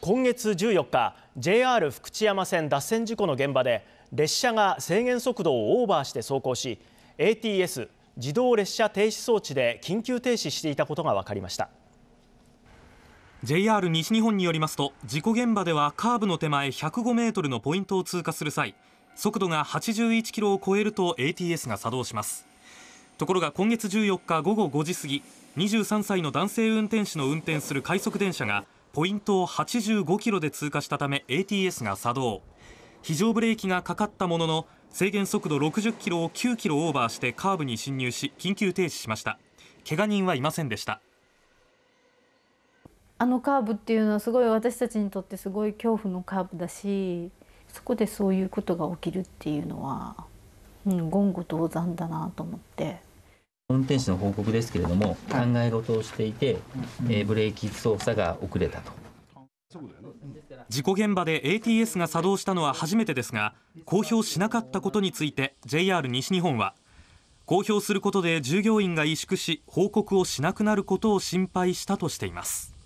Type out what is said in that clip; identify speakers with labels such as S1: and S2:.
S1: 今月14日 JR 福知山線脱線事故の現場で列車が制限速度をオーバーして走行し ATS 自動列車停止装置で緊急停止していたことが分かりました
S2: JR 西日本によりますと事故現場ではカーブの手前105メートルのポイントを通過する際速度が81キロを超えると ATS が作動しますところが今月14日午後5時過ぎ23歳の男性運転手の運転する快速電車がポイントを85キロで通過したため ATS が作動非常ブレーキがかかったものの制限速度60キロを9キロオーバーしてカーブに侵入し緊急停止しました怪我人はいませんでした
S3: あのカーブっていうのはすごい私たちにとってすごい恐怖のカーブだしそこでそういうことが起きるっていうのは、うん、言語道断だなと思って。
S4: 運転手の報告ですけれども、考え事をしていて、えー、ブレーキ操作が遅れたと。
S2: 事故現場で ATS が作動したのは初めてですが、公表しなかったことについて、JR 西日本は、公表することで従業員が萎縮し、報告をしなくなることを心配したとしています。